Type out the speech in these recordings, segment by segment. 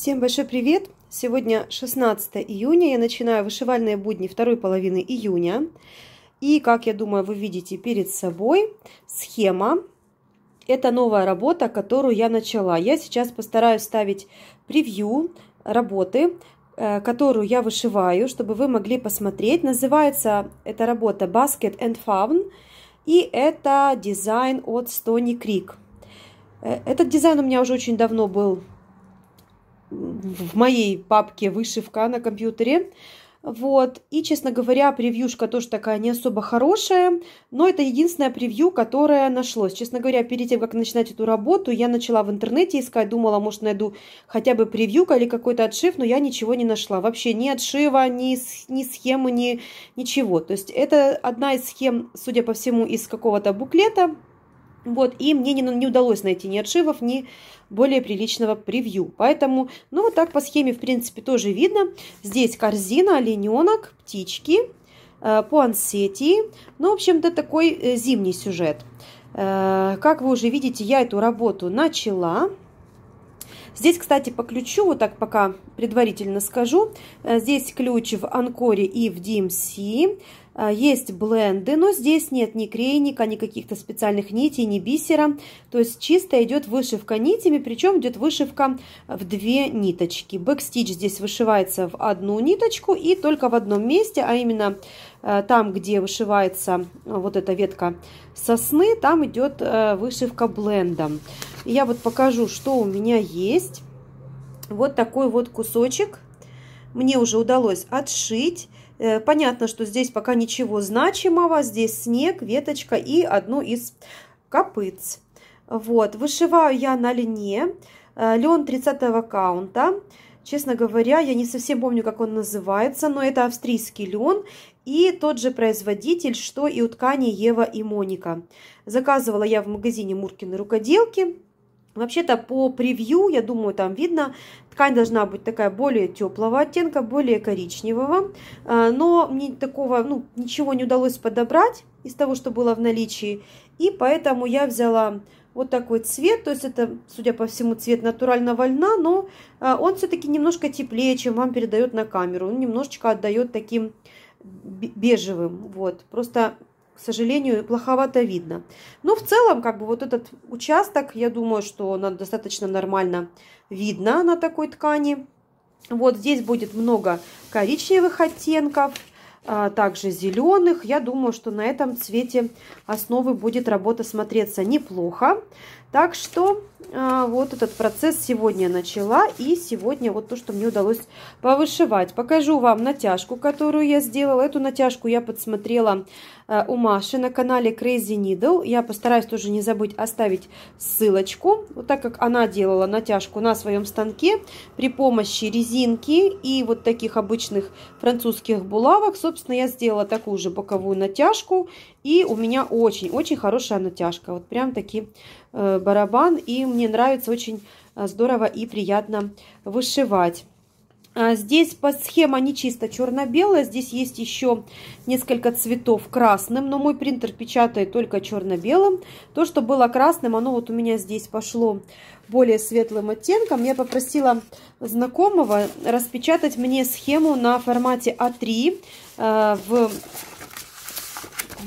Всем большой привет! Сегодня 16 июня, я начинаю вышивальные будни второй половины июня. И, как я думаю, вы видите перед собой схема. Это новая работа, которую я начала. Я сейчас постараюсь ставить превью работы, э, которую я вышиваю, чтобы вы могли посмотреть. Называется эта работа Basket and Fawn. И это дизайн от Stony Creek. Э, этот дизайн у меня уже очень давно был в моей папке вышивка на компьютере. Вот. И, честно говоря, превьюшка тоже такая не особо хорошая, но это единственное превью, которое нашлось. Честно говоря, перед тем, как начинать эту работу, я начала в интернете искать, думала, может, найду хотя бы превью или какой-то отшив, но я ничего не нашла. Вообще ни отшива, ни, ни схемы, ни, ничего. То есть это одна из схем, судя по всему, из какого-то буклета, вот, и мне не, не удалось найти ни отшивов, ни более приличного превью. Поэтому, ну, вот так по схеме, в принципе, тоже видно. Здесь корзина, олененок, птички, э, пуансетии. Ну, в общем-то, такой э, зимний сюжет. Э, как вы уже видите, я эту работу начала. Здесь, кстати, по ключу, вот так пока предварительно скажу, э, здесь ключ в Анкоре и в DMC, эм э, есть бленды, но здесь нет ни крейника, ни каких-то специальных нитей, ни бисера. То есть чисто идет вышивка нитями, причем идет вышивка в две ниточки. Бэкстич здесь вышивается в одну ниточку и только в одном месте, а именно Э, там, где вышивается э, вот эта ветка сосны, там идет э, вышивка блендом. Я вот покажу, что у меня есть. Вот такой вот кусочек мне уже удалось отшить. Понятно, что здесь пока ничего значимого. Здесь снег, веточка и одну из копыц. Вот, вышиваю я на лине. Лен 30 аккаунта. Честно говоря, я не совсем помню, как он называется, но это австрийский лен. И тот же производитель, что и у ткани Ева и Моника. Заказывала я в магазине Муркины рукоделки. Вообще-то по превью, я думаю, там видно, ткань должна быть такая более теплого оттенка, более коричневого. А, но мне такого, ну, ничего не удалось подобрать из того, что было в наличии. И поэтому я взяла вот такой цвет, то есть это, судя по всему, цвет натурального льна, но а, он все-таки немножко теплее, чем вам передает на камеру. Он немножечко отдает таким бежевым. Вот. Просто, к сожалению, плоховато видно. Но в целом, как бы вот этот участок, я думаю, что он достаточно нормально видно на такой ткани. Вот здесь будет много коричневых оттенков, а также зеленых. Я думаю, что на этом цвете основы будет работа смотреться неплохо. Так что а, вот этот процесс сегодня начала. И сегодня вот то, что мне удалось повышивать. Покажу вам натяжку, которую я сделала. Эту натяжку я подсмотрела а, у Маши на канале Crazy Needle. Я постараюсь тоже не забыть оставить ссылочку. Вот так как она делала натяжку на своем станке при помощи резинки и вот таких обычных французских булавок. Собственно, я сделала такую же боковую натяжку. И у меня очень-очень хорошая натяжка. Вот прям таки э, барабан. И мне нравится очень э, здорово и приятно вышивать. А, здесь по схема не чисто черно-белая, здесь есть еще несколько цветов красным, но мой принтер печатает только черно-белым. То, что было красным, оно вот у меня здесь пошло более светлым оттенком. Я попросила знакомого распечатать мне схему на формате А3 э, в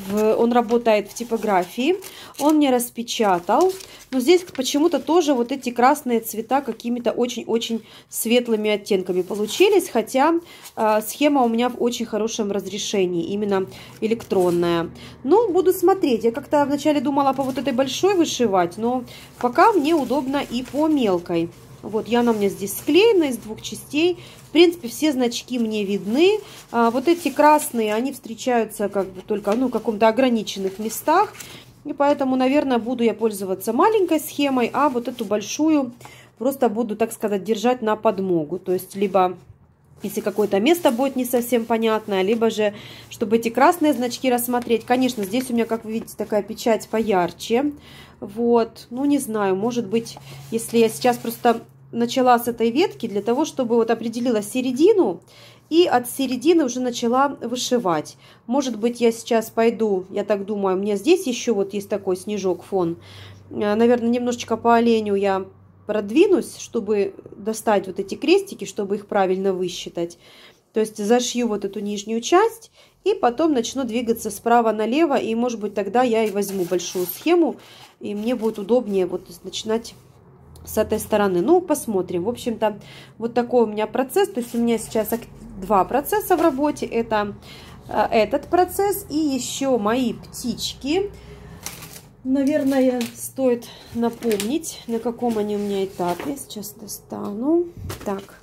в, он работает в типографии, он мне распечатал. Но здесь почему-то тоже вот эти красные цвета какими-то очень-очень светлыми оттенками получились, хотя э, схема у меня в очень хорошем разрешении, именно электронная. Ну, буду смотреть. Я как-то вначале думала по вот этой большой вышивать, но пока мне удобно и по мелкой. Вот, я она у меня здесь склеена из двух частей принципе, все значки мне видны. А, вот эти красные, они встречаются как бы только ну, в каком-то ограниченных местах. И поэтому, наверное, буду я пользоваться маленькой схемой, а вот эту большую просто буду, так сказать, держать на подмогу. То есть, либо если какое-то место будет не совсем понятное, либо же, чтобы эти красные значки рассмотреть. Конечно, здесь у меня, как вы видите, такая печать поярче. Вот, ну не знаю, может быть, если я сейчас просто начала с этой ветки для того, чтобы вот определила середину и от середины уже начала вышивать. Может быть, я сейчас пойду, я так думаю, у меня здесь еще вот есть такой снежок фон. Э, наверное, немножечко по оленю я продвинусь, чтобы достать вот эти крестики, чтобы их правильно высчитать. То есть зашью вот эту нижнюю часть и потом начну двигаться справа налево. И, может быть, тогда я и возьму большую схему, и мне будет удобнее вот начинать с этой стороны. Ну, посмотрим. В общем-то, вот такой у меня процесс. То есть у меня сейчас два процесса в работе. Это э, этот процесс и еще мои птички. Наверное, стоит напомнить, на каком они у меня этапе. Сейчас достану. Так,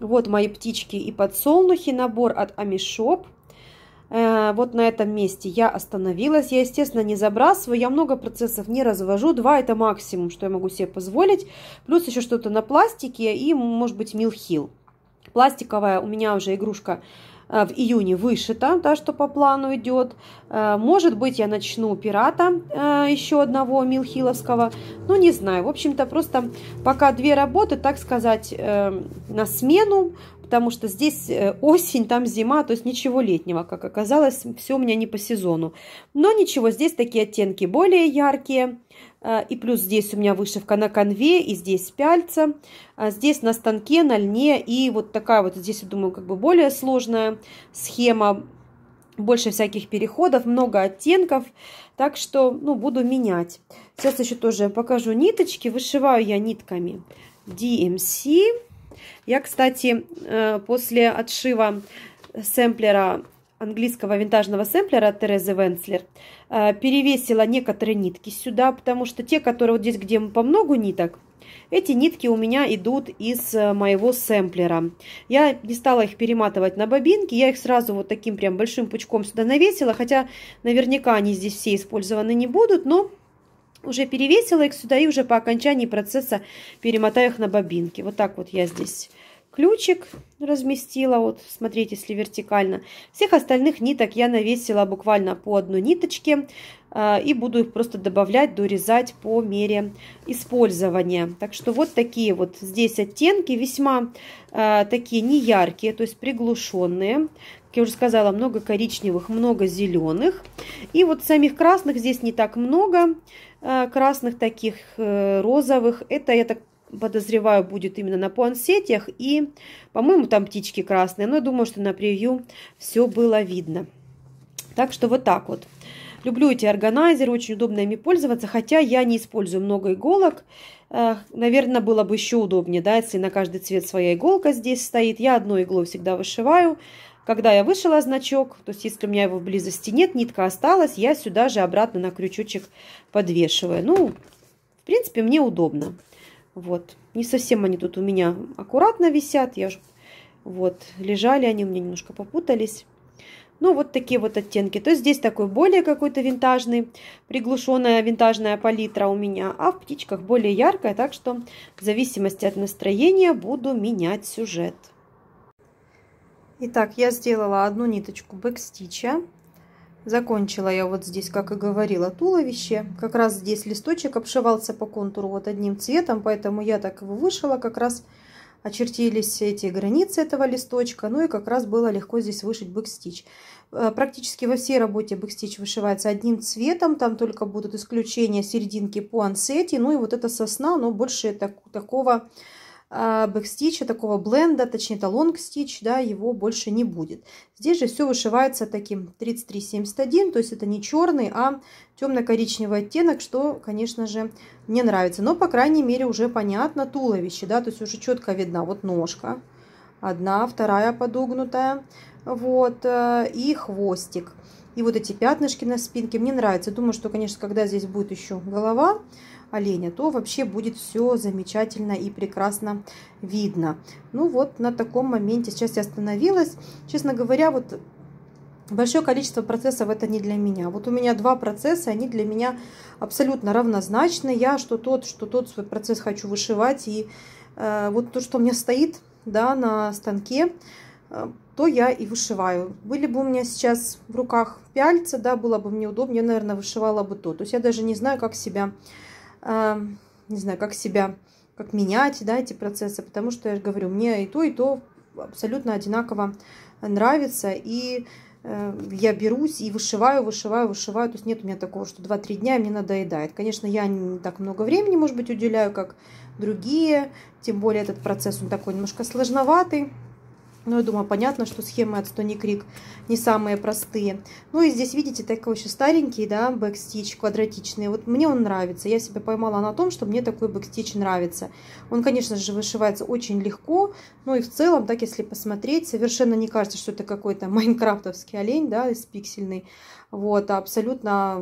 вот мои птички и подсолнухи. Набор от Амишоп. Э, вот на этом месте я остановилась. Я, естественно, не забрасываю, я много процессов не развожу. Два это максимум, что я могу себе позволить. Плюс еще что-то на пластике и, может быть, милхил. Пластиковая у меня уже игрушка э, в июне вышита, да, что по плану идет. Э, может быть, я начну пирата еще одного Милхиловского, ну не знаю. В общем-то, просто пока две работы, так сказать, на смену потому что здесь э, осень, там зима, то есть ничего летнего, как оказалось, все у меня не по сезону. Но ничего, здесь такие оттенки более яркие, а, и плюс здесь у меня вышивка на конве, и здесь пяльца, а здесь на станке, на льне, и вот такая вот здесь, я думаю, как бы более сложная схема, больше всяких переходов, много оттенков, так что, ну, буду менять. Сейчас еще тоже покажу ниточки, вышиваю я нитками DMC, я, кстати, э, после отшива сэмплера английского винтажного сэмплера Терезы Венслер, э, перевесила некоторые нитки сюда, потому что те, которые вот здесь, где по много ниток, эти нитки у меня идут из э, моего сэмплера. Я не стала их перематывать на бобинки, я их сразу вот таким прям большим пучком сюда навесила, хотя наверняка они здесь все использованы не будут, но уже перевесила их сюда и уже по окончании процесса перемотаю их на бобинки. Вот так вот я здесь ключик разместила, вот смотрите, если вертикально. Всех остальных ниток я навесила буквально по одной ниточке а, и буду их просто добавлять, дорезать по мере использования. Так что вот такие вот здесь оттенки, весьма э, такие неяркие, то есть приглушенные. Как я уже сказала, много коричневых, много зеленых. И вот самих красных здесь не так много, Э, красных таких, э, розовых. Это, я так подозреваю, будет именно на пуансетиях. И, по-моему, там птички красные. Но я думаю, что на превью все было видно. Так что вот так вот. Люблю эти органайзеры, очень удобно ими пользоваться, хотя я не использую много иголок. Э, наверное, было бы еще удобнее, да, если на каждый цвет своя иголка здесь стоит. Я одной иглой всегда вышиваю, когда я вышила значок, то есть если у меня его в близости нет, нитка осталась, я сюда же обратно на крючочек подвешиваю. Ну, в принципе, мне удобно. Вот. Не совсем они тут у меня аккуратно висят. Я же... Вот. Лежали они у меня немножко попутались. Ну, вот такие вот оттенки. То есть здесь такой более какой-то винтажный, приглушенная винтажная палитра у меня, а в птичках более яркая, так что в зависимости от настроения буду менять сюжет. Итак, я сделала одну ниточку бэкстича. Закончила я вот здесь, как и говорила, туловище. Как раз здесь листочек обшивался по контуру вот одним цветом, поэтому я так его вышила. Как раз очертились эти границы этого листочка, ну и как раз было легко здесь вышить бэкстич. Э, практически во всей работе бэкстич вышивается одним цветом, там только будут исключения серединки по ансете, ну и вот эта сосна, но больше так, такого а, бэкстича, такого бленда, точнее это лонгстич, да, его больше не будет. Здесь же все вышивается таким 3371, то есть это не черный, а темно-коричневый оттенок, что, конечно же, мне нравится. Но, по крайней мере, уже понятно туловище, да, то есть уже четко видна вот ножка, одна, вторая подогнутая, вот, э, и хвостик. И вот эти пятнышки на спинке мне нравятся. Думаю, что, конечно, когда здесь будет еще голова оленя, то вообще будет все замечательно и прекрасно видно. Ну вот на таком моменте сейчас я остановилась. Честно говоря, вот Большое количество процессов это не для меня. Вот у меня два процесса, они для меня абсолютно равнозначны. Я что тот, что тот свой процесс хочу вышивать. И э, вот то, что у меня стоит да, на станке, э, то я и вышиваю. Были бы у меня сейчас в руках пяльца, да, было бы мне удобнее, я, наверное, вышивала бы то. То есть я даже не знаю, как себя, э, не знаю, как себя, как менять, да, эти процессы, потому что, я же говорю, мне и то, и то абсолютно одинаково нравится, и э, я берусь и вышиваю, вышиваю, вышиваю, то есть нет у меня такого, что 2-3 дня мне надоедает. Конечно, я не так много времени, может быть, уделяю, как другие, тем более этот процесс, он такой немножко сложноватый, ну, я думаю, понятно, что схемы от Stony Creek не самые простые. Ну, и здесь, видите, такой еще старенький, да, бэкстич квадратичный. Вот мне он нравится. Я себя поймала на том, что мне такой бэкстич нравится. Он, конечно же, вышивается очень легко. Ну, и в целом, так, если посмотреть, совершенно не кажется, что это какой-то майнкрафтовский олень, да, из пиксельный. Вот, а абсолютно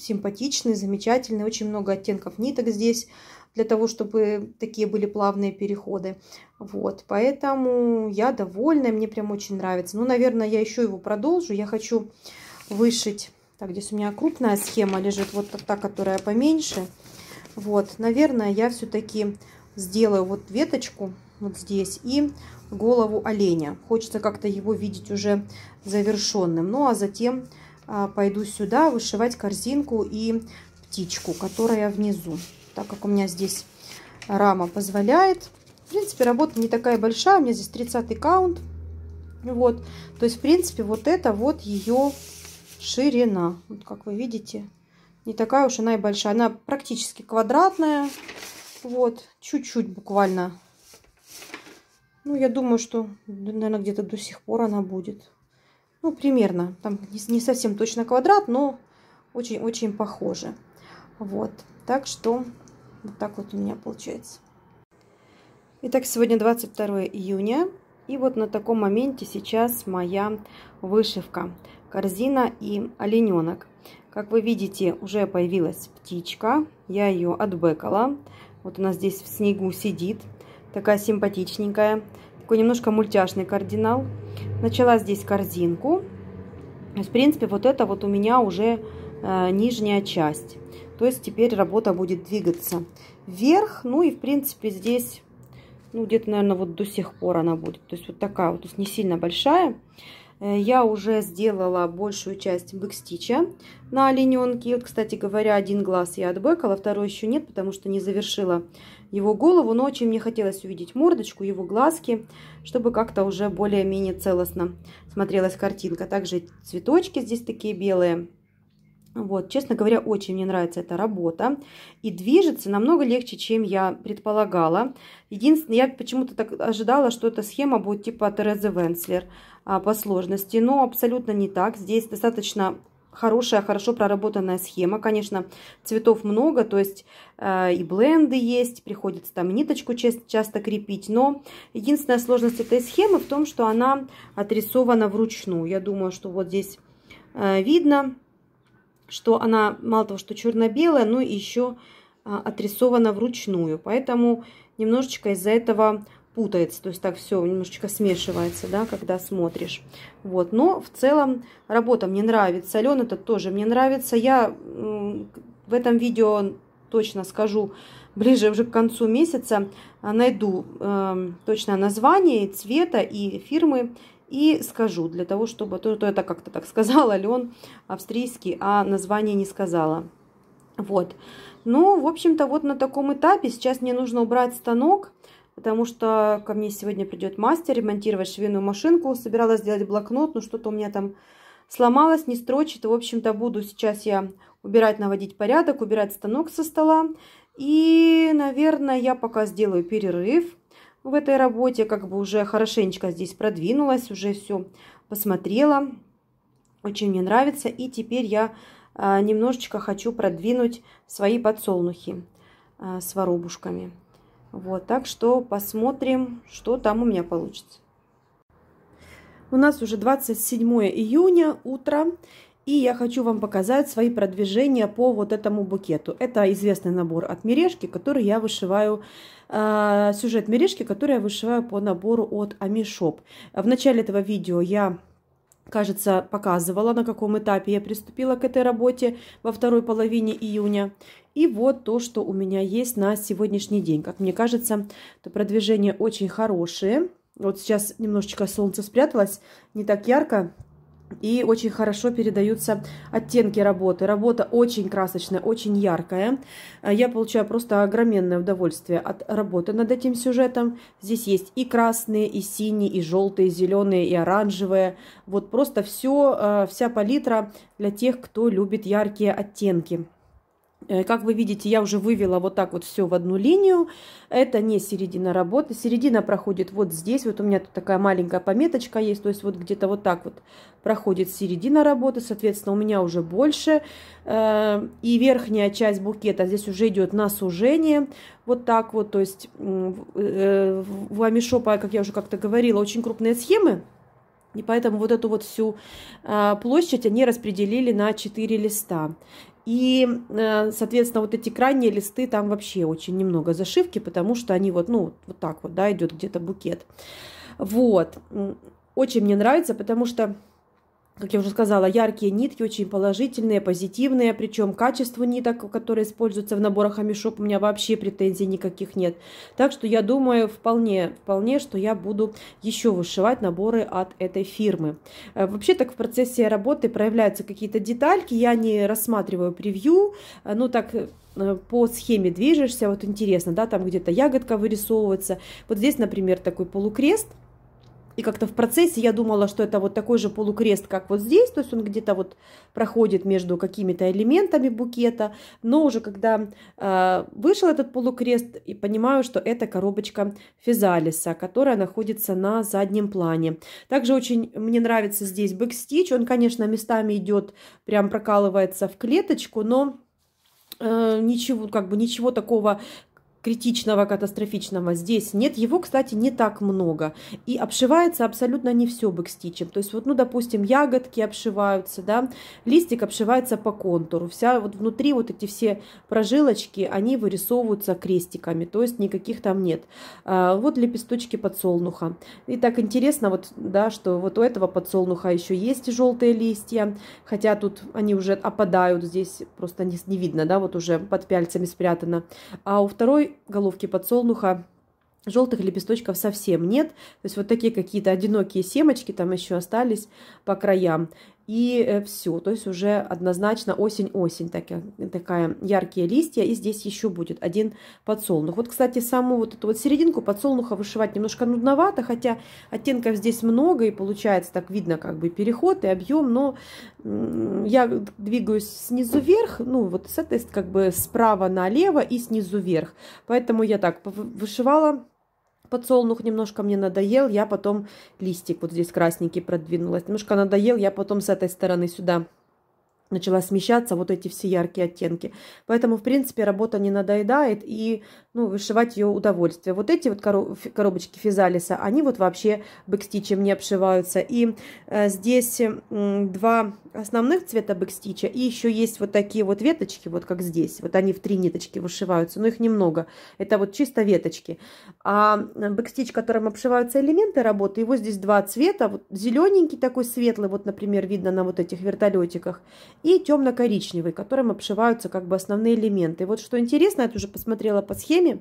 симпатичный, замечательный. Очень много оттенков ниток здесь для того, чтобы такие были плавные переходы. Вот, поэтому я довольна, мне прям очень нравится. Ну, наверное, я еще его продолжу. Я хочу вышить... Так, здесь у меня крупная схема лежит, вот та, которая поменьше. Вот, наверное, я все-таки сделаю вот веточку вот здесь и голову оленя. Хочется как-то его видеть уже завершенным. Ну, а затем а, пойду сюда вышивать корзинку и птичку, которая внизу так как у меня здесь рама позволяет. В принципе, работа не такая большая, у меня здесь 30 каунт. Вот, то есть, в принципе, вот это вот ее ширина. Вот, как вы видите, не такая уж она и большая. Она практически квадратная. Вот, чуть-чуть буквально. Ну, я думаю, что, наверное, где-то до сих пор она будет. Ну, примерно. Там не совсем точно квадрат, но очень-очень похоже. Вот, так что вот так вот у меня получается. Итак, сегодня 22 июня. И вот на таком моменте сейчас моя вышивка. Корзина и олененок. Как вы видите, уже появилась птичка. Я ее отбекала. Вот она здесь в снегу сидит. Такая симпатичненькая. Такой немножко мультяшный кардинал. Начала здесь корзинку. В принципе, вот это вот у меня уже э, нижняя часть. То есть теперь работа будет двигаться вверх. Ну и, в принципе, здесь, ну, где-то, наверное, вот до сих пор она будет. То есть вот такая вот, то есть не сильно большая. Э, я уже сделала большую часть бэкстича на олененке. Вот, кстати говоря, один глаз я отбэкала, второй еще нет, потому что не завершила его голову. Но очень мне хотелось увидеть мордочку, его глазки, чтобы как-то уже более-менее целостно смотрелась картинка. Также цветочки здесь такие белые. Вот, честно говоря, очень мне нравится эта работа. И движется намного легче, чем я предполагала. Единственное, я почему-то так ожидала, что эта схема будет типа Терезы Венслер а, по сложности. Но абсолютно не так. Здесь достаточно хорошая, хорошо проработанная схема. Конечно, цветов много, то есть э, и бленды есть, приходится там ниточку часто, часто крепить. Но единственная сложность этой схемы в том, что она отрисована вручную. Я думаю, что вот здесь э, видно что она мало того, что черно-белая, но еще а, отрисована вручную. Поэтому немножечко из-за этого путается, то есть так все немножечко смешивается, да, когда смотришь. Вот, но в целом работа мне нравится, лен этот тоже мне нравится. Я в этом видео точно скажу ближе уже к концу месяца, найду э, точное название цвета и фирмы и скажу, для того, чтобы... То, то это как-то так сказала Ален австрийский, а название не сказала. Вот. Ну, в общем-то, вот на таком этапе. Сейчас мне нужно убрать станок, потому что ко мне сегодня придет мастер ремонтировать швейную машинку. Собиралась сделать блокнот, но что-то у меня там сломалось, не строчит. В общем-то, буду сейчас я убирать, наводить порядок, убирать станок со стола. И, наверное, я пока сделаю перерыв в этой работе, как бы уже хорошенечко здесь продвинулась, уже все посмотрела, очень мне нравится. И теперь я а, немножечко хочу продвинуть свои подсолнухи а, с воробушками. Вот, так что посмотрим, что там у меня получится. У нас уже 27 июня, утро, и я хочу вам показать свои продвижения по вот этому букету. Это известный набор от Мережки, который я вышиваю, э, сюжет Мережки, который я вышиваю по набору от Амишоп. В начале этого видео я кажется, показывала, на каком этапе я приступила к этой работе во второй половине июня. И вот то, что у меня есть на сегодняшний день. Как мне кажется, то продвижения очень хорошие. Вот сейчас немножечко солнце спряталось, не так ярко, и очень хорошо передаются оттенки работы. Работа очень красочная, очень яркая. Э, я получаю просто огроменное удовольствие от работы над этим сюжетом. Здесь есть и красные, и синие, и желтые, и зеленые, и оранжевые. Вот просто все, э, вся палитра для тех, кто любит яркие оттенки. Э, как вы видите, я уже вывела вот так вот все в одну линию. Это не середина работы. Середина проходит вот здесь. Вот у меня тут такая маленькая пометочка есть. То есть вот где-то вот так вот проходит середина работы. Соответственно, у меня уже больше. Э, и верхняя часть букета здесь уже идет на сужение. Вот так вот. То есть э, в Амишопа, как я уже как-то говорила, очень крупные схемы. И поэтому вот эту вот всю а, площадь они распределили на 4 листа. И, э, соответственно, вот эти крайние листы, там вообще очень немного зашивки, потому что они вот, ну, вот так вот, да, идет где-то букет. Вот. Очень мне нравится, потому что как я уже сказала, яркие нитки, очень положительные, позитивные, причем качество ниток, которые используются в наборах Амишоп, у меня вообще претензий никаких нет. Так что я думаю, вполне, вполне, что я буду еще вышивать наборы от этой фирмы. Э, вообще так в процессе работы проявляются какие-то детальки, я не рассматриваю превью, э, ну так э, по схеме движешься, вот интересно, да, там где-то ягодка вырисовывается. Вот здесь, например, такой полукрест – и как-то в процессе я думала, что это вот такой же полукрест, как вот здесь, то есть он где-то вот проходит между какими-то элементами букета, но уже когда э, вышел этот полукрест, и понимаю, что это коробочка физалиса, которая находится на заднем плане. Также очень мне нравится здесь бэкстич, он, конечно, местами идет, прям прокалывается в клеточку, но э, ничего, как бы ничего такого критичного, катастрофичного здесь нет. Его, кстати, не так много. И обшивается абсолютно не все бэкстичем. То есть вот, ну, допустим, ягодки обшиваются, да, листик обшивается по контуру. Вся вот внутри вот эти все прожилочки, они вырисовываются крестиками, то есть никаких там нет. А, вот лепесточки подсолнуха. И так интересно вот, да, что вот у этого подсолнуха еще есть желтые листья, хотя тут они уже опадают, здесь просто не, не видно, да, вот уже под пяльцами спрятано. А у второй головки подсолнуха желтых лепесточков совсем нет. То есть вот такие какие-то одинокие семечки там еще остались по краям и э, все. То есть уже однозначно осень-осень такая, такая яркие листья. И здесь еще будет один подсолнух. Вот, кстати, саму вот эту вот серединку подсолнуха вышивать немножко нудновато, хотя оттенков здесь много и получается так видно как бы переход и объем, но я двигаюсь снизу вверх, ну вот с этой как бы справа налево и снизу вверх. Поэтому я так вышивала подсолнух немножко мне надоел, я потом листик вот здесь красненький продвинулась. Немножко надоел, я потом с этой стороны сюда начала смещаться вот эти все яркие оттенки. Поэтому, в принципе, работа не надоедает и ну, вышивать ее удовольствие. Вот эти вот коробочки физалиса, они вот вообще бэкстичем не обшиваются. И э, здесь э, два основных цвета бэкстича и еще есть вот такие вот веточки, вот как здесь. Вот они в три ниточки вышиваются, но их немного. Это вот чисто веточки. А э, бэкстич, которым обшиваются элементы работы, его здесь два цвета. Вот зелененький такой светлый, вот, например, видно на вот этих вертолетиках и темно-коричневый, которым обшиваются как бы основные элементы. вот что интересно, я уже посмотрела по схеме.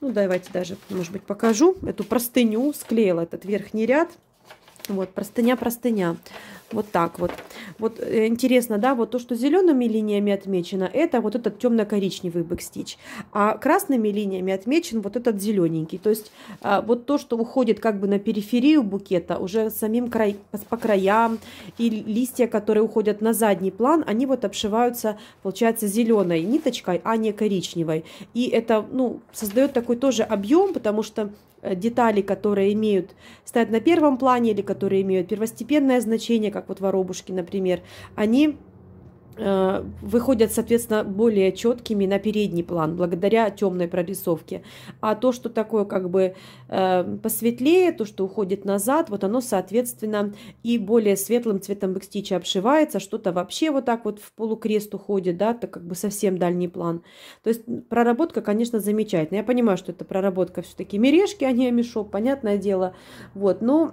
Ну, давайте даже, может быть, покажу эту простыню. Склеила этот верхний ряд. Вот, простыня-простыня. Вот так вот. Вот э, интересно, да, вот то, что зелеными линиями отмечено, это вот этот темно-коричневый бэкстич, а красными линиями отмечен вот этот зелененький. То есть а, вот то, что уходит как бы на периферию букета, уже самим край, по краям и листья, которые уходят на задний план, они вот обшиваются, получается, зеленой ниточкой, а не коричневой. И это, ну, создает такой тоже объем, потому что Э, детали, которые имеют, стоят на первом плане или которые имеют первостепенное значение, как вот воробушки, например, они Э, выходят, соответственно, более четкими на передний план благодаря темной прорисовке. А то, что такое как бы э, посветлее, то, что уходит назад, вот оно, соответственно, и более светлым цветом бэкстича обшивается, что-то вообще вот так вот в полукрест уходит, да, это как бы совсем дальний план. То есть проработка, конечно, замечательная. Я понимаю, что это проработка все-таки мережки, а не мешок, понятное дело. Вот, но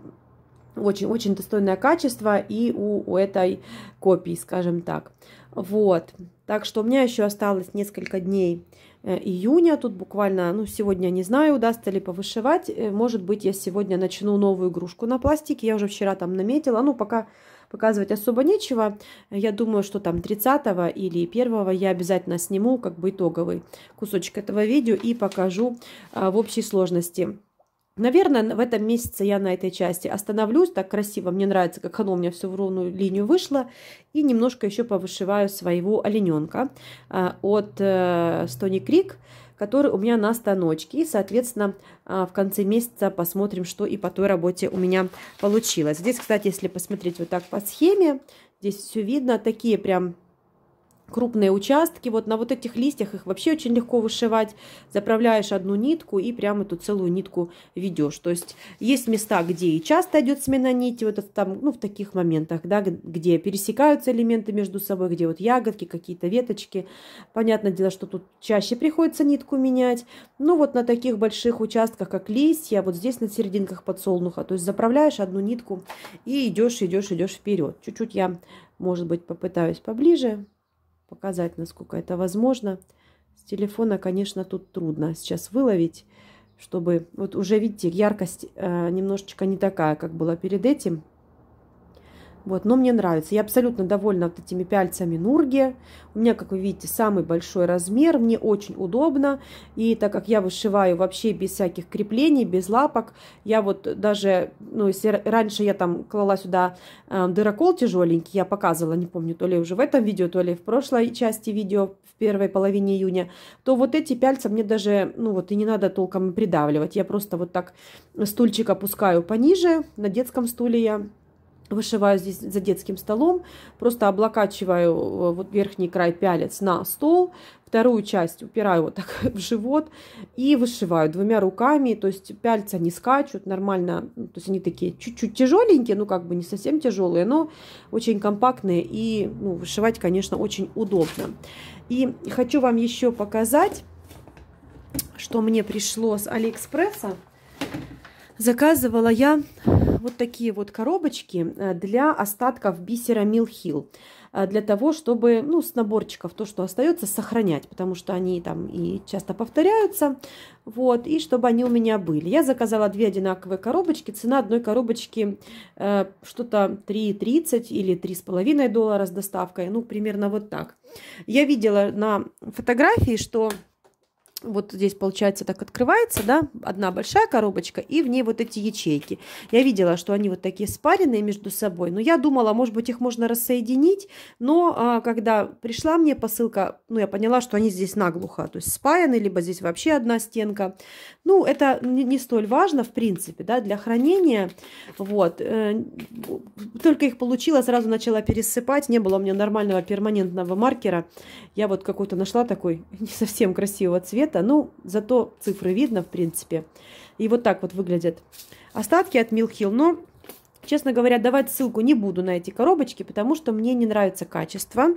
очень-очень достойное качество и у, у этой копии, скажем так. Вот. Так что у меня еще осталось несколько дней э, июня. Тут буквально, ну, сегодня не знаю, удастся ли повышивать. Э, может быть, я сегодня начну новую игрушку на пластике. Я уже вчера там наметила. Ну, пока показывать особо нечего. Я думаю, что там 30 или 1 я обязательно сниму как бы итоговый кусочек этого видео и покажу а, в общей сложности Наверное, в этом месяце я на этой части остановлюсь. Так красиво, мне нравится, как оно у меня все в ровную линию вышло. И немножко еще повышиваю своего олененка э, от Стони э, Creek, который у меня на станочке. И, соответственно, э, в конце месяца посмотрим, что и по той работе у меня получилось. Здесь, кстати, если посмотреть вот так по схеме, здесь все видно. Такие прям крупные участки. Вот на вот этих листьях их вообще очень легко вышивать. Заправляешь одну нитку и прямо эту целую нитку ведешь. То есть есть места, где и часто идет смена нити, вот там, ну, в таких моментах, да, где пересекаются элементы между собой, где вот ягодки, какие-то веточки. Понятное дело, что тут чаще приходится нитку менять. Ну, вот на таких больших участках, как листья, вот здесь на серединках подсолнуха, то есть заправляешь одну нитку и идешь, идешь, идешь вперед. Чуть-чуть я, может быть, попытаюсь поближе показать, насколько это возможно. С телефона, конечно, тут трудно сейчас выловить, чтобы... Вот уже, видите, яркость э, немножечко не такая, как была перед этим. Вот, но мне нравится. Я абсолютно довольна вот этими пяльцами Нурги. У меня, как вы видите, самый большой размер. Мне очень удобно. И так как я вышиваю вообще без всяких креплений, без лапок, я вот даже, ну, если раньше я там клала сюда э, дырокол тяжеленький, я показывала, не помню, то ли уже в этом видео, то ли в прошлой части видео, в первой половине июня, то вот эти пяльца мне даже, ну, вот и не надо толком придавливать. Я просто вот так стульчик опускаю пониже, на детском стуле я Вышиваю здесь за детским столом, просто облокачиваю э, вот верхний край пялец на стол, вторую часть упираю вот так в живот и вышиваю двумя руками, то есть пяльца не скачут нормально, ну, то есть они такие чуть-чуть тяжеленькие, ну как бы не совсем тяжелые, но очень компактные и ну, вышивать, конечно, очень удобно. И хочу вам еще показать, что мне пришло с Алиэкспресса. Заказывала я вот такие вот коробочки э, для остатков бисера Милхил. Э, для того, чтобы ну, с наборчиков то, что остается, сохранять, потому что они там и часто повторяются. Вот, и чтобы они у меня были. Я заказала две одинаковые коробочки. Цена одной коробочки э, что-то 3,30 или 3,5 доллара с доставкой. Ну, примерно вот так. Я видела на фотографии, что вот здесь, получается, так открывается, да, одна большая коробочка, и в ней вот эти ячейки. Я видела, что они вот такие спаренные между собой, но я думала, может быть, их можно рассоединить, но а, когда пришла мне посылка, ну, я поняла, что они здесь наглухо, то есть спаяны, либо здесь вообще одна стенка. Ну, это не, не столь важно, в принципе, да, для хранения, вот. Э, только их получила, сразу начала пересыпать, не было у меня нормального перманентного маркера. Я вот какой-то нашла такой не совсем красивого цвета, это. Ну, зато цифры видно, в принципе. И вот так вот выглядят остатки от Милхил. Но, честно говоря, давать ссылку не буду на эти коробочки, потому что мне не нравится качество.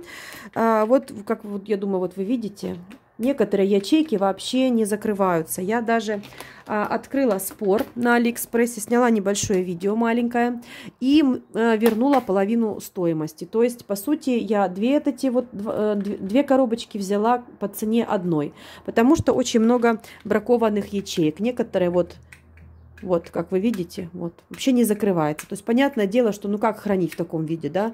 А, вот, как вот, я думаю, вот вы видите, Некоторые ячейки вообще не закрываются. Я даже а, открыла спор на Алиэкспрессе, сняла небольшое видео маленькое и а, вернула половину стоимости. То есть, по сути, я две, вот эти вот, э, две коробочки взяла по цене одной, потому что очень много бракованных ячеек. Некоторые вот вот, как вы видите, вот, вообще не закрывается. То есть, понятное дело, что ну как хранить в таком виде, да?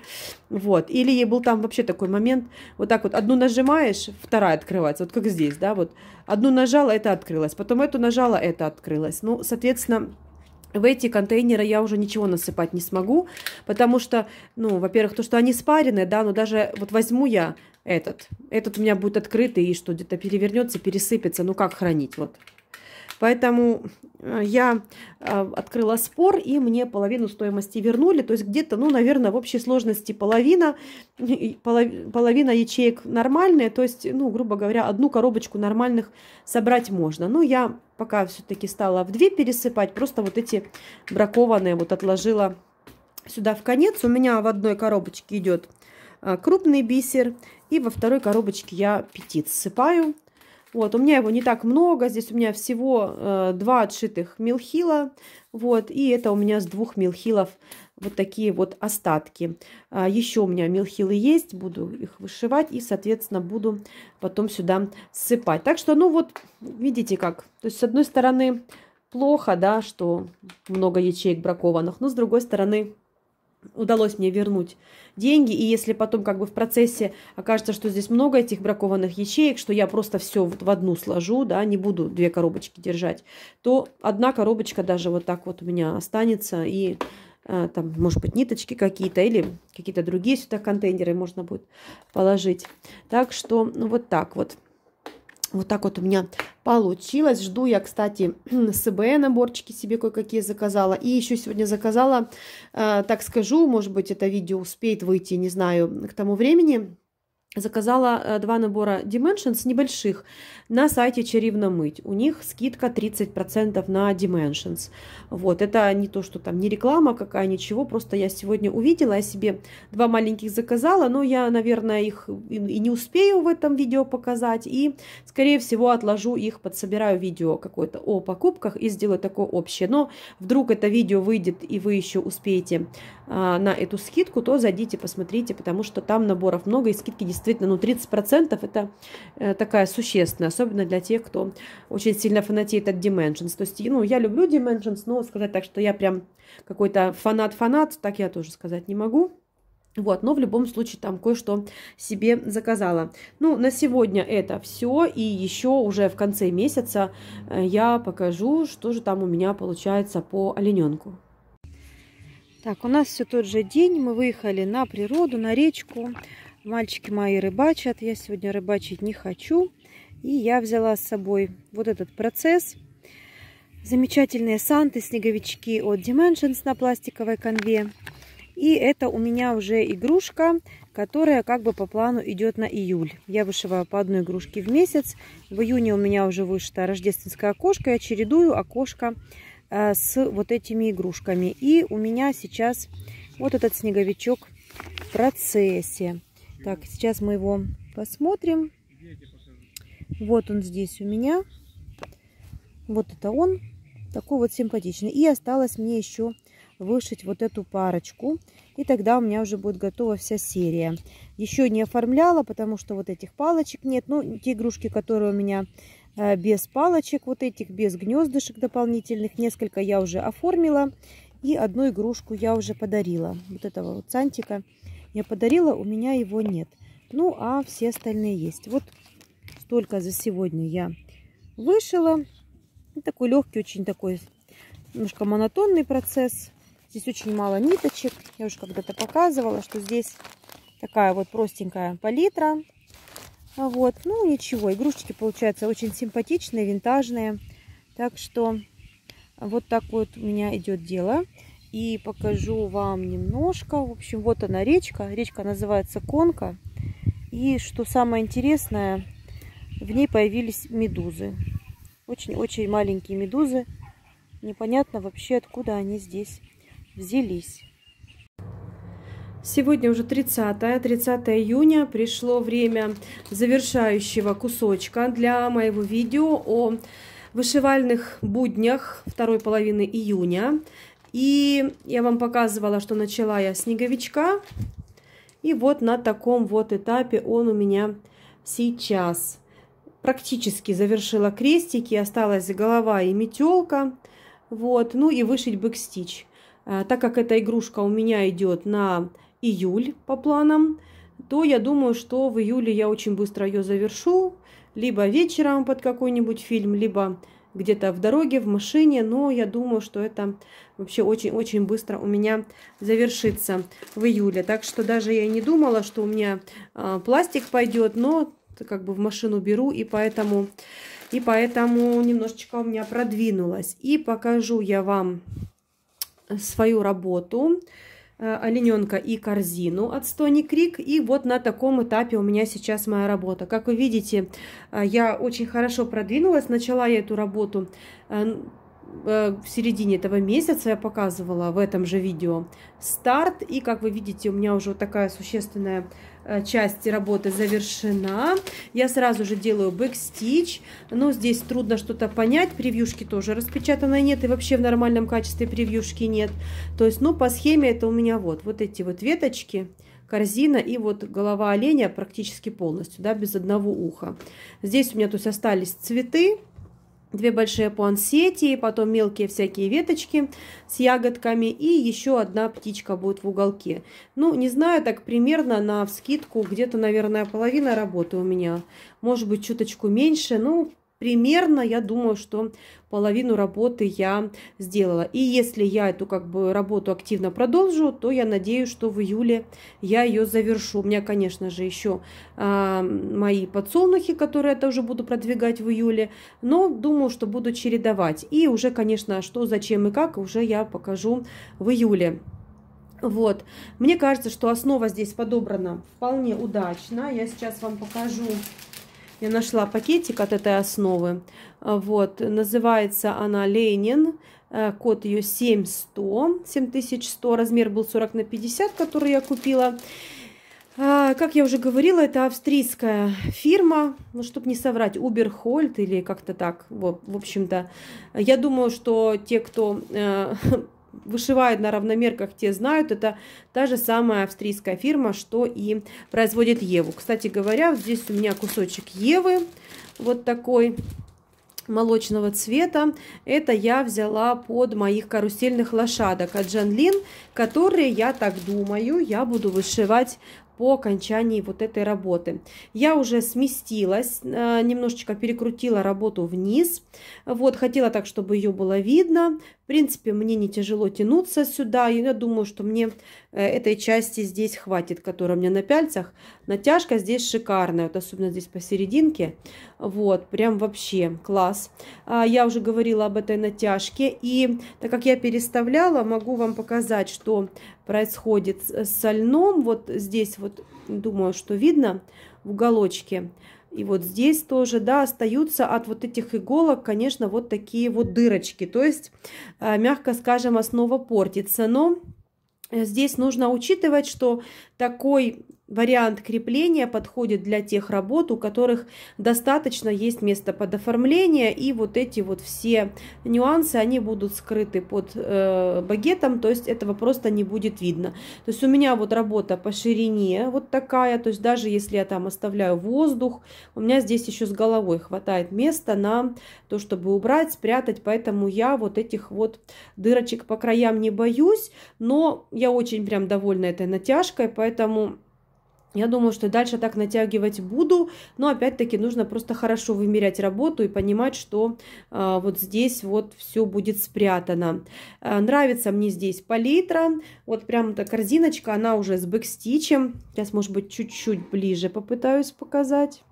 Вот, или ей был там вообще такой момент, вот так вот, одну нажимаешь, вторая открывается, вот как здесь, да, вот. Одну нажала, это открылось, потом эту нажала, это открылось. Ну, соответственно, в эти контейнеры я уже ничего насыпать не смогу, потому что, ну, во-первых, то, что они спаренные, да, но даже вот возьму я этот, этот у меня будет открытый, и что где-то перевернется, пересыпется, ну как хранить, вот. Поэтому э, я э, открыла спор, и мне половину стоимости вернули. То есть где-то, ну, наверное, в общей сложности половина, половина ячеек нормальные. То есть, ну, грубо говоря, одну коробочку нормальных собрать можно. Но я пока все-таки стала в две пересыпать. Просто вот эти бракованные вот отложила сюда в конец. У меня в одной коробочке идет э, крупный бисер. И во второй коробочке я петит ссыпаю. Вот, у меня его не так много, здесь у меня всего э, два отшитых милхила, вот, и это у меня с двух милхилов вот такие вот остатки. А еще у меня милхилы есть, буду их вышивать и, соответственно, буду потом сюда сыпать. Так что, ну вот, видите как, то есть с одной стороны плохо, да, что много ячеек бракованных, но с другой стороны удалось мне вернуть деньги, и если потом как бы в процессе окажется, что здесь много этих бракованных ячеек, что я просто все вот в одну сложу, да, не буду две коробочки держать, то одна коробочка даже вот так вот у меня останется, и э, там, может быть, ниточки какие-то или какие-то другие сюда контейнеры можно будет положить. Так что, ну, вот так вот. Вот так вот у меня получилось. Жду я, кстати, СБН наборчики себе кое-какие заказала. И еще сегодня заказала, э, так скажу, может быть, это видео успеет выйти, не знаю, к тому времени заказала э, два набора Dimensions небольших на сайте Чаривна Мыть. У них скидка 30% на Dimensions. Вот, это не то, что там не реклама какая, ничего, просто я сегодня увидела, я себе два маленьких заказала, но я, наверное, их и не успею в этом видео показать, и, скорее всего, отложу их, подсобираю видео какое-то о покупках и сделаю такое общее. Но вдруг это видео выйдет, и вы еще успеете а, на эту скидку, то зайдите, посмотрите, потому что там наборов много, и скидки действительно действительно, ну, 30% это э, такая существенная, особенно для тех, кто очень сильно фанатеет от Dimensions. То есть, ну, я люблю Dimensions, но сказать так, что я прям какой-то фанат-фанат, так я тоже сказать не могу. Вот, но в любом случае там кое-что себе заказала. Ну, на сегодня это все. И еще уже в конце месяца э, я покажу, что же там у меня получается по олененку. Так, у нас все тот же день. Мы выехали на природу, на речку. Мальчики мои рыбачат. Я сегодня рыбачить не хочу. И я взяла с собой вот этот процесс. Замечательные санты, снеговички от Dimensions на пластиковой конве. И это у меня уже игрушка, которая как бы по плану идет на июль. Я вышиваю по одной игрушке в месяц. В июне у меня уже вышита рождественское окошко. Я чередую окошко э, с вот этими игрушками. И у меня сейчас вот этот снеговичок в процессе. Так, сейчас мы его посмотрим. Вот он здесь у меня. Вот это он. Такой вот симпатичный. И осталось мне еще вышить вот эту парочку. И тогда у меня уже будет готова вся серия. Еще не оформляла, потому что вот этих палочек нет. Ну, те игрушки, которые у меня э, без палочек, вот этих без гнездышек дополнительных. Несколько я уже оформила. И одну игрушку я уже подарила. Вот этого вот Сантика я подарила, у меня его нет. Ну, а все остальные есть. Вот столько за сегодня я вышила. Ну, такой легкий, очень такой немножко монотонный процесс. Здесь очень мало ниточек. Я уже когда-то показывала, что здесь такая вот простенькая палитра. Вот, ну ничего, игрушечки получаются очень симпатичные, винтажные. Так что вот так вот у меня идет дело и покажу вам немножко. В общем, вот она речка. Речка называется Конка. И что самое интересное, в ней появились медузы. Очень-очень маленькие медузы. Непонятно вообще, откуда они здесь взялись. Сегодня уже 30 30 июня пришло время завершающего кусочка для моего видео о вышивальных буднях второй половины июня. И я вам показывала, что начала я снеговичка. И вот на таком вот этапе он у меня сейчас. Практически завершила крестики, осталась голова и метелка. Вот, ну и вышить бэкстич. А, так как эта игрушка у меня идет на июль по планам, то я думаю, что в июле я очень быстро ее завершу. Либо вечером под какой-нибудь фильм, либо где-то в дороге, в машине, но я думаю, что это вообще очень-очень быстро у меня завершится в июле. Так что даже я не думала, что у меня э, пластик пойдет, но как бы в машину беру, и поэтому, и поэтому немножечко у меня продвинулось. И покажу я вам свою работу. Э, олененка и корзину от Stony Creek. И вот на таком этапе у меня сейчас моя работа. Как вы видите, э, я очень хорошо продвинулась. Начала я эту работу э, в середине этого месяца я показывала в этом же видео старт. И как вы видите, у меня уже такая существенная Э, части работы завершена. Я сразу же делаю бэкстич. Но ну, здесь трудно что-то понять. Превьюшки тоже распечатанной нет. И вообще в нормальном качестве превьюшки нет. То есть, ну, по схеме это у меня вот, вот эти вот веточки корзина и вот голова оленя практически полностью, да, без одного уха. Здесь у меня, то есть, остались цветы, две большие пуансетии, потом мелкие всякие веточки с ягодками и еще одна птичка будет в уголке. Ну, не знаю, так примерно на вскидку где-то, наверное, половина работы у меня. Может быть, чуточку меньше, ну, примерно, я думаю, что половину работы я сделала. И если я эту как бы работу активно продолжу, то я надеюсь, что в июле я ее завершу. У меня, конечно же, еще э, а, мои подсолнухи, которые это уже буду продвигать в июле, но думаю, что буду чередовать. И уже, конечно, что, зачем и как, уже я покажу в июле. Вот, мне кажется, что основа здесь подобрана вполне удачно. Я сейчас вам покажу я нашла пакетик от этой основы. А, вот, называется она «Ленин». Э, код ее 7100, 7100, размер был 40 на 50, который я купила. А, как я уже говорила, это австрийская фирма, ну, чтобы не соврать, Уберхольд или как-то так. Вот, в общем-то, я думаю, что те, кто э, вышивает на равномерках, те знают. Это та же самая австрийская фирма, что и производит Еву. Кстати говоря, вот здесь у меня кусочек Евы, вот такой молочного цвета. Это я взяла под моих карусельных лошадок от Жанлин, которые, я так думаю, я буду вышивать по окончании вот этой работы. Я уже сместилась, э, немножечко перекрутила работу вниз. Вот, хотела так, чтобы ее было видно. В принципе, мне не тяжело тянуться сюда. И я думаю, что мне э, этой части здесь хватит, которая у меня на пяльцах. Натяжка здесь шикарная, вот особенно здесь посерединке. Вот, прям вообще класс. А, я уже говорила об этой натяжке. И так как я переставляла, могу вам показать, что происходит э, со льном. Вот здесь вот, думаю, что видно в уголочке. И вот здесь тоже, да, остаются от вот этих иголок, конечно, вот такие вот дырочки. То есть, э, мягко скажем, основа портится. Но э, здесь нужно учитывать, что такой Вариант крепления подходит для тех работ, у которых достаточно есть место под оформление, и вот эти вот все нюансы, они будут скрыты под э, багетом, то есть этого просто не будет видно. То есть у меня вот работа по ширине вот такая, то есть даже если я там оставляю воздух, у меня здесь еще с головой хватает места на то, чтобы убрать, спрятать, поэтому я вот этих вот дырочек по краям не боюсь, но я очень прям довольна этой натяжкой, поэтому я думаю, что дальше так натягивать буду, но опять-таки нужно просто хорошо вымерять работу и понимать, что э, вот здесь вот все будет спрятано. Э, нравится мне здесь палитра, вот прям эта корзиночка, она уже с бэкстичем. Сейчас, может быть, чуть-чуть ближе попытаюсь показать.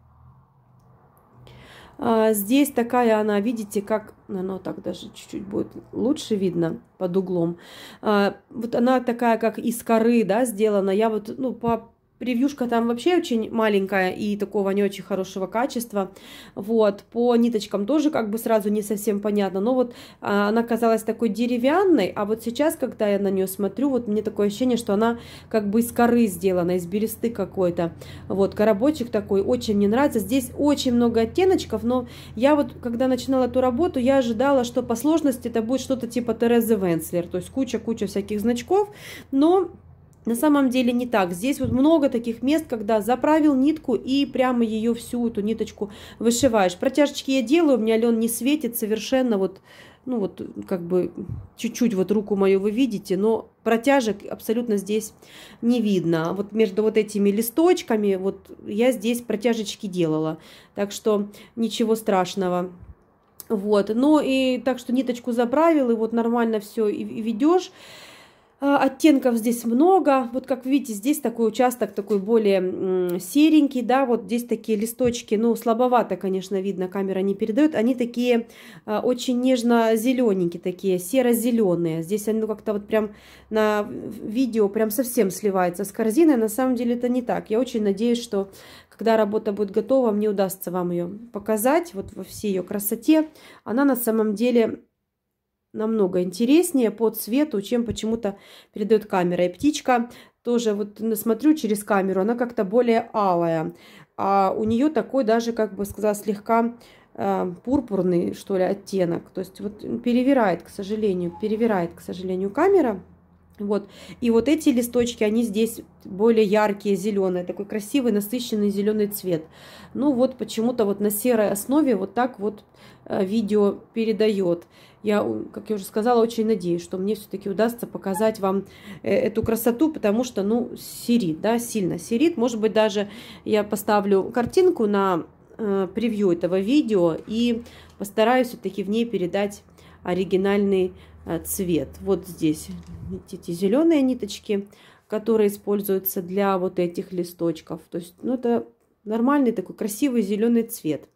Э, здесь такая она, видите, как оно так даже чуть-чуть будет лучше видно под углом. Э, вот она такая, как из коры, да, сделана. Я вот, ну, по Превьюшка там вообще очень маленькая и такого не очень хорошего качества. Вот, по ниточкам тоже как бы сразу не совсем понятно. Но вот а, она казалась такой деревянной, а вот сейчас, когда я на нее смотрю, вот мне такое ощущение, что она как бы из коры сделана, из бересты какой-то. Вот, коробочек такой, очень мне нравится. Здесь очень много оттеночков, но я вот, когда начинала эту работу, я ожидала, что по сложности это будет что-то типа Терезы Венслер. То есть куча-куча всяких значков, но на самом деле не так. Здесь вот много таких мест, когда заправил нитку и прямо ее всю эту ниточку вышиваешь. Протяжечки я делаю, у меня лен не светит совершенно вот ну вот как бы чуть-чуть вот руку мою вы видите, но протяжек абсолютно здесь не видно. Вот между вот этими листочками вот я здесь протяжечки делала, так что ничего страшного. Вот, ну и так что ниточку заправил, и вот нормально все и, и ведешь. А, оттенков здесь много. Вот как видите, здесь такой участок такой более серенький, да, вот здесь такие листочки, ну, слабовато, конечно, видно, камера не передает. Они такие а, очень нежно-зелененькие, такие серо-зеленые. Здесь они, ну, как-то вот прям на видео прям совсем сливается с корзиной. На самом деле это не так. Я очень надеюсь, что когда работа будет готова, мне удастся вам ее показать, вот во всей ее красоте. Она на самом деле намного интереснее по цвету, чем почему-то передает камера. И птичка тоже, вот смотрю через камеру, она как-то более алая. А у нее такой даже, как бы сказала, слегка э, пурпурный, что ли, оттенок. То есть вот перевирает, к сожалению, перевирает, к сожалению, камера. Вот. И вот эти листочки, они здесь более яркие, зеленые, такой красивый, насыщенный зеленый цвет. Ну вот почему-то вот на серой основе вот так вот э, видео передает. Я, как я уже сказала, очень надеюсь, что мне все-таки удастся показать вам э, эту красоту, потому что, ну, серит, да, сильно серит. Может быть, даже я поставлю картинку на э, превью этого видео и постараюсь все-таки в ней передать оригинальный Э, цвет. Вот здесь эти зеленые ниточки, которые используются для вот этих листочков. То есть, ну, это нормальный такой красивый зеленый цвет.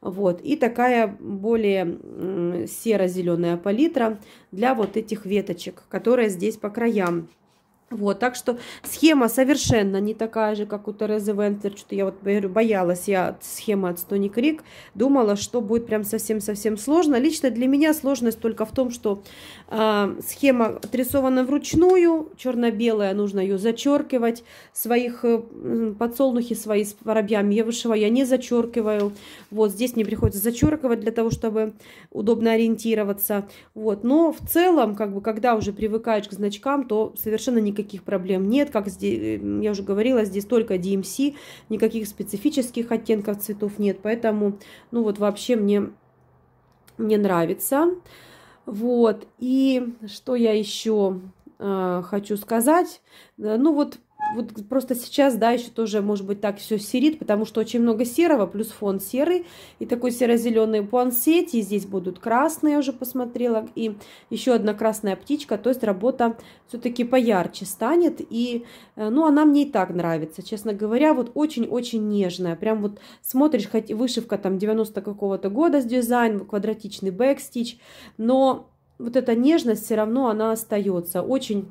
Вот. И такая более серо-зеленая палитра для вот этих веточек, которые здесь по краям вот, так что схема совершенно не такая же, как у Терезы Вентлер. Что-то я вот говорю, боялась я схемы от Стони Крик. Думала, что будет прям совсем-совсем сложно. Лично для меня сложность только в том, что э, схема отрисована вручную, черно-белая, нужно ее зачеркивать. Своих э, подсолнухи свои с воробьями я вышиваю, я не зачеркиваю. Вот здесь мне приходится зачеркивать для того, чтобы удобно ориентироваться. Вот, но в целом, как бы, когда уже привыкаешь к значкам, то совершенно не никаких проблем нет. Как здесь, э, я уже говорила, здесь только DMC, никаких специфических оттенков цветов нет. Поэтому, ну вот вообще мне, мне нравится. Вот, и что я еще э, хочу сказать. Э, ну вот вот просто сейчас, да, еще тоже, может быть, так все серит, потому что очень много серого, плюс фон серый, и такой серо-зеленый пуансети, здесь будут красные, я уже посмотрела, и еще одна красная птичка, то есть работа все-таки поярче станет, и, э, ну, она мне и так нравится, честно говоря, вот очень-очень нежная, прям вот смотришь, хоть вышивка там 90 какого-то года с дизайн, квадратичный бэкстич, но вот эта нежность все равно она остается, очень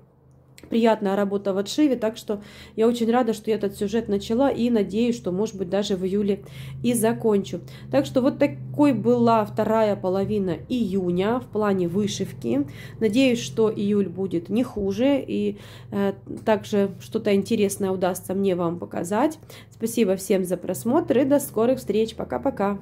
приятная работа в отшиве, так что я очень рада, что я этот сюжет начала и надеюсь, что, может быть, даже в июле и закончу. Так что вот такой была вторая половина июня в плане вышивки. Надеюсь, что июль будет не хуже и э, также что-то интересное удастся мне вам показать. Спасибо всем за просмотр и до скорых встреч. Пока-пока.